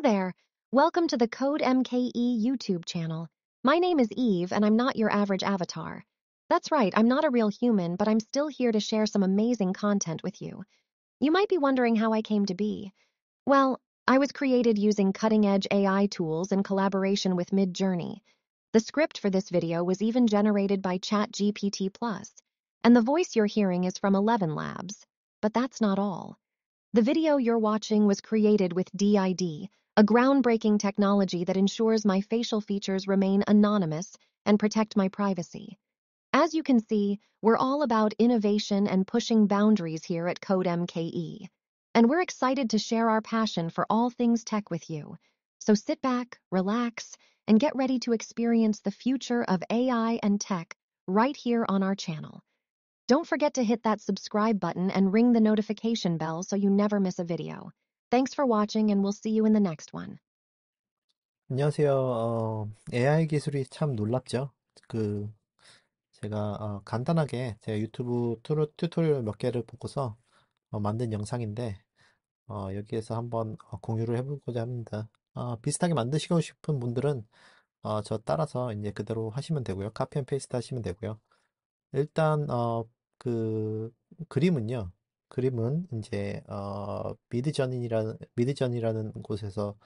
Hello there! Welcome to the Code MKE YouTube channel. My name is Eve, and I'm not your average avatar. That's right, I'm not a real human, but I'm still here to share some amazing content with you. You might be wondering how I came to be. Well, I was created using cutting-edge AI tools in collaboration with Midjourney. The script for this video was even generated by ChatGPT+, and the voice you're hearing is from Eleven Labs. But that's not all. The video you're watching was created with DID, a groundbreaking technology that ensures my facial features remain anonymous and protect my privacy. As you can see, we're all about innovation and pushing boundaries here at Code MKE. And we're excited to share our passion for all things tech with you. So sit back, relax, and get ready to experience the future of AI and tech right here on our channel. Don't forget to hit that subscribe button and ring the notification bell so you never miss a video. Thanks for watching and we'll see you in the next one. 안녕하세요. 어, AI 기술이 참 놀랍죠? 그 제가 어, 간단하게 제 유튜브 튜토- 튜토리얼 몇 개를 보고서 어, 만든 영상인데 어, 여기에서 한번 어, 공유를 해보고자 합니다. 어, 비슷하게 만드시고 싶은 분들은 어, 저 따라서 이제 그대로 하시면 되고요. 카피 앤 페이스트 하시면 되고요. 일단 어, 그 그림은요. 그림은 이제 어, 미드저니라는 미드저니라는 곳에서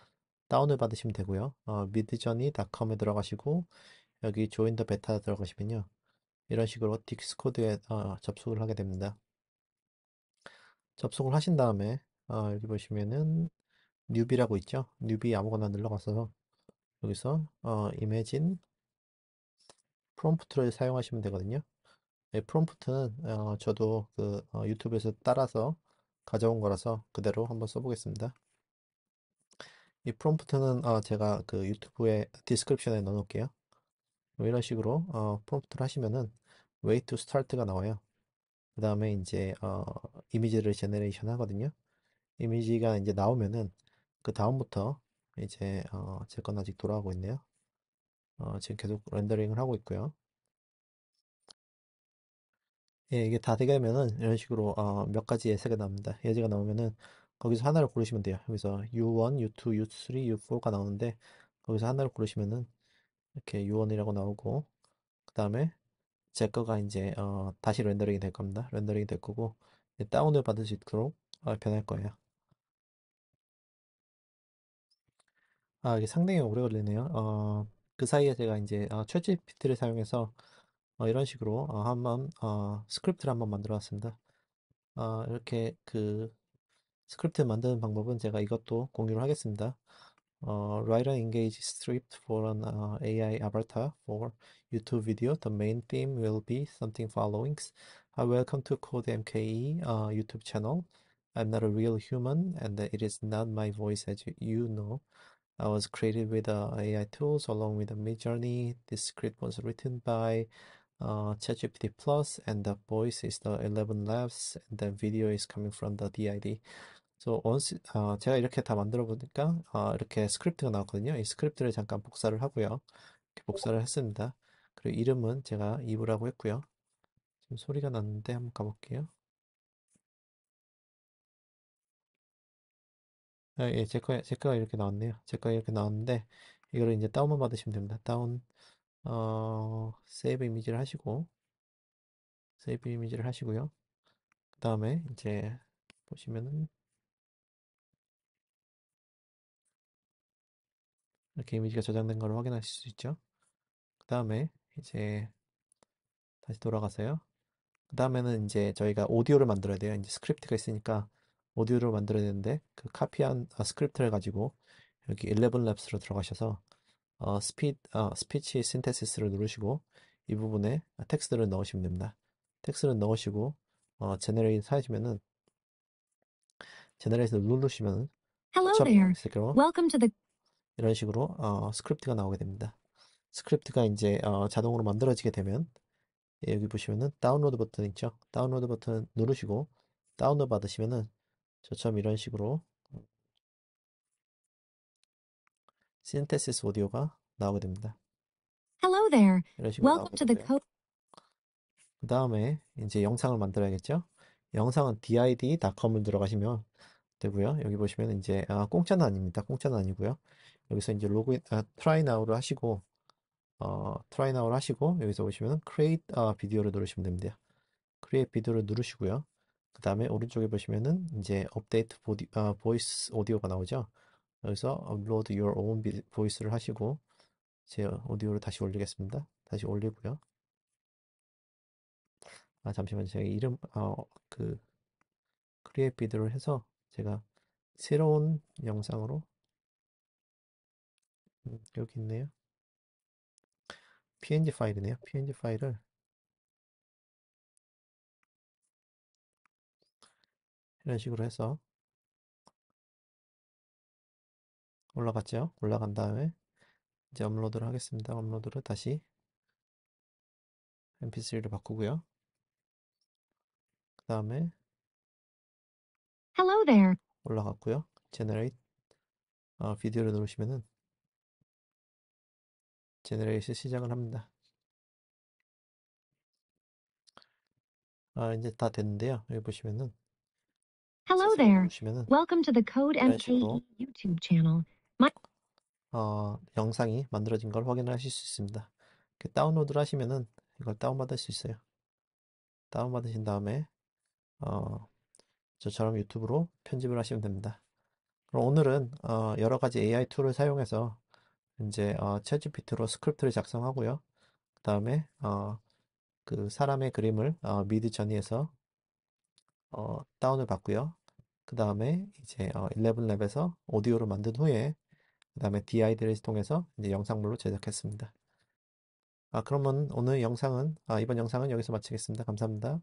다운을 받으시면 되고요. 어, 미드저니닷컴에 들어가시고 여기 조인 더 베타 들어가시면요. 이런 식으로 딕스코드에 어, 접속을 하게 됩니다. 접속을 하신 다음에 어, 여기 보시면은 뉴비라고 있죠. 뉴비 아무거나 눌러가서 여기서 어, 이매진 프롬프트를 사용하시면 되거든요. 네, 프롬프트는 어, 저도 그 어, 유튜브에서 따라서 가져온 거라서 그대로 한번 써보겠습니다. 이 프롬프트는 어, 제가 그 유튜브의 디스크립션에 넣어놓을게요. 뭐 이런 식으로 어, 프롬프트를 하시면은 way to start가 나와요. 그 다음에 이제 어, 이미지를 제네레이션 하거든요. 이미지가 이제 나오면은 그 다음부터 이제 어, 제건 아직 돌아가고 있네요. 어, 지금 계속 렌더링을 하고 있고요. 예, 이게 다 되려면은 이런 식으로 어, 몇 가지 예제가 나옵니다. 예제가 나오면은 거기서 하나를 고르시면 돼요. 여기서 U1, U2, U3, U4가 나오는데 거기서 하나를 고르시면은 이렇게 U1이라고 나오고 그 다음에 제 거가 이제 어, 다시 렌더링이 될 겁니다. 렌더링이 될 거고 다운을 받을 수 있도록 어, 변할 거예요. 아, 이게 상당히 오래 걸리네요. 어, 그 사이에 제가 이제 어, 챗GPT를 사용해서 어, 이런 식으로 어, 한번 어, 스크립트를 한번 만들어봤습니다. 놨습니다. 어, 이렇게 그 스크립트 만드는 방법은 제가 이것도 공유를 하겠습니다. 어, write an engage script for an uh, AI avatar for YouTube video. The main theme will be something followings. Uh, welcome to Code MKE uh, YouTube channel. I'm not a real human and it is not my voice as you know. I was created with uh, AI tools along with the Midjourney. This script was written by uh, ChatGPT Plus, and the voice is the 11 Labs, and the video is coming from the DID. So once 어, 제가 이렇게 다 만들어 보니까 어, 이렇게 스크립트가 나왔거든요. 이 스크립트를 잠깐 복사를 하고요. 이렇게 복사를 했습니다. 그리고 이름은 제가 이브라고 했고요. 지금 소리가 났는데 한번 가볼게요. 아, 예, 제거 제가 이렇게 나왔네요. 제가 이렇게 나왔는데 이거를 이제 다운만 받으시면 됩니다. 다운 어, 세이브 이미지를 하시고 세이브 이미지를 하시고요. 그 다음에 이제 보시면은 이렇게 이미지가 저장된 걸 확인하실 수 있죠. 그 다음에 이제 다시 돌아가세요그 다음에는 이제 저희가 오디오를 만들어야 돼요. 이제 스크립트가 있으니까 오디오를 만들어야 되는데 그 카피한 아, 스크립트를 가지고 여기 11랩스로 들어가셔서 어, 스피, 어, 스피치 신테시스를 누르시고 이 부분에 텍스트를 넣으시면 됩니다. 텍스트를 넣으시고 어, 제너레이사 하시면은 제너레이을 누르시면 Hello there. Welcome to the 이런 식으로 어, 스크립트가 나오게 됩니다. 스크립트가 이제 어, 자동으로 만들어지게 되면 여기 보시면은 다운로드 버튼 있죠? 다운로드 버튼 누르시고 다운로드 받으시면은 저처럼 이런 식으로 시엔테시스 오디오가 나오게 됩니다. Hello there. 이런 식으로 Welcome to the co. 그 다음에 이제 영상을 만들어야겠죠. 영상은 did.com을 들어가시면 되고요. 여기 보시면 이제 아, 공짜는 아닙니다. 공짜는 아니고요. 여기서 이제 로그인 아, try now를 하시고 어, try now를 하시고 여기서 보시면 create 아, v i d 를 누르시면 됩니다. create 비디오를 누르시고요. 그 다음에 오른쪽에 보시면은 이제 업데이트 보디, 아, 보이스 오디오가 나오죠. 여기서 upload your own voice를 하시고 제 오디오를 다시 올리겠습니다. 다시 올리고요. 아 잠시만요. 제가 이름 어그 크리에이트 비드를 해서 제가 새로운 영상으로 음, 여기 있네요. PNG 파일이네요. PNG 파일을 이런 식으로 해서 올라갔죠? 올라간 다음에 이제 업로드를 하겠습니다. 업로드를 다시 mp3로 바꾸고요. 그 다음에 Hello there. 올라갔고요. generate 어, 비디오를 누르시면은 generate 시작을 합니다. 아, 이제 다 됐는데요. 여기 보시면은 Hello there. 보시면은 Welcome to the Code MKE YouTube channel. 어, 영상이 만들어진 걸 확인하실 수 있습니다. 다운로드를 하시면은 이걸 다운받을 수 있어요. 다운받으신 다음에 어, 저처럼 유튜브로 편집을 하시면 됩니다. 그럼 오늘은 어, 여러 가지 AI 툴을 사용해서 이제 어, 챗GPT로 스크립트를 작성하고요. 그 다음에 어, 그 사람의 그림을 어, 미드 전이에서 어, 다운을 받고요. 그 다음에 이제 어, 11랩에서 오디오로 만든 후에 그 다음에 DI들을 통해서 이제 영상물로 제작했습니다. 아, 그러면 오늘 영상은, 아, 이번 영상은 여기서 마치겠습니다. 감사합니다.